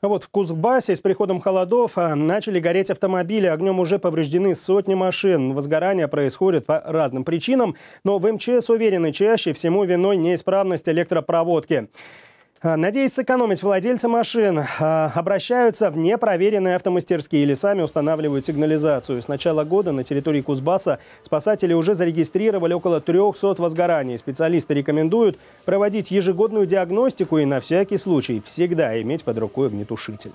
Вот в Кузбассе с приходом холодов а, начали гореть автомобили. Огнем уже повреждены сотни машин. Возгорание происходит по разным причинам, но в МЧС уверены, чаще всему виной неисправность электропроводки. А, надеясь сэкономить, владельцы машин а, обращаются в непроверенные автомастерские или сами устанавливают сигнализацию. С начала года на территории Кузбасса спасатели уже зарегистрировали около 300 возгораний. Специалисты рекомендуют проводить ежегодную диагностику и на всякий случай всегда иметь под рукой огнетушитель.